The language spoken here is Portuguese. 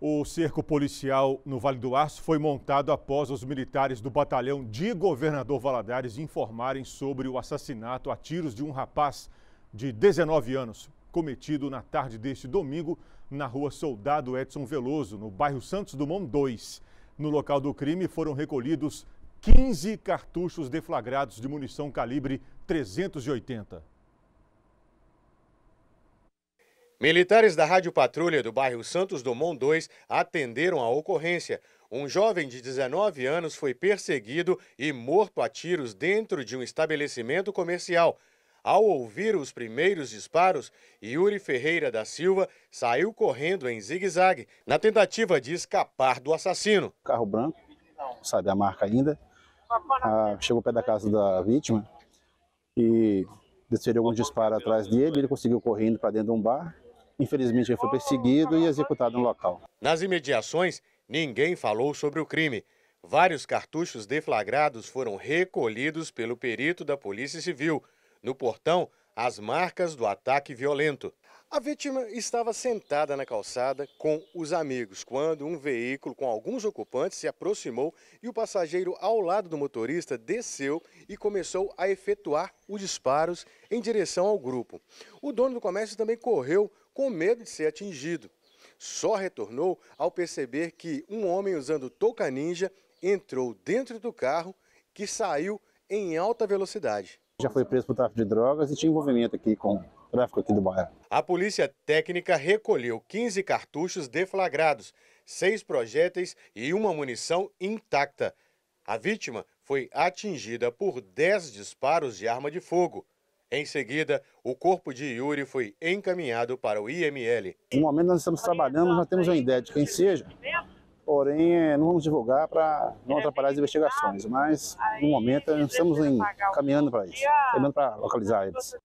O cerco policial no Vale do Aço foi montado após os militares do batalhão de Governador Valadares informarem sobre o assassinato a tiros de um rapaz de 19 anos, cometido na tarde deste domingo na rua Soldado Edson Veloso, no bairro Santos Dumont 2. No local do crime foram recolhidos 15 cartuchos deflagrados de munição calibre 380. Militares da Rádio Patrulha do bairro Santos Dumont II atenderam a ocorrência. Um jovem de 19 anos foi perseguido e morto a tiros dentro de um estabelecimento comercial. Ao ouvir os primeiros disparos, Yuri Ferreira da Silva saiu correndo em zigue-zague na tentativa de escapar do assassino. Carro branco, sabe a marca ainda, ah, chegou perto da casa da vítima e desferiu alguns disparos atrás dele. Ele conseguiu correndo para dentro de um bar Infelizmente, ele foi perseguido e executado no local. Nas imediações, ninguém falou sobre o crime. Vários cartuchos deflagrados foram recolhidos pelo perito da Polícia Civil. No portão, as marcas do ataque violento. A vítima estava sentada na calçada com os amigos quando um veículo com alguns ocupantes se aproximou e o passageiro ao lado do motorista desceu e começou a efetuar os disparos em direção ao grupo. O dono do comércio também correu com medo de ser atingido. Só retornou ao perceber que um homem usando touca ninja entrou dentro do carro que saiu em alta velocidade já foi preso por tráfico de drogas e tinha envolvimento aqui com tráfico aqui do bairro. A polícia técnica recolheu 15 cartuchos deflagrados, seis projéteis e uma munição intacta. A vítima foi atingida por 10 disparos de arma de fogo. Em seguida, o corpo de Yuri foi encaminhado para o IML. No momento nós estamos trabalhando, nós temos uma ideia de quem seja, Porém, é, não vamos divulgar para não atrapalhar as investigações, mas no momento estamos em, caminhando para isso, caminhando para localizar eles.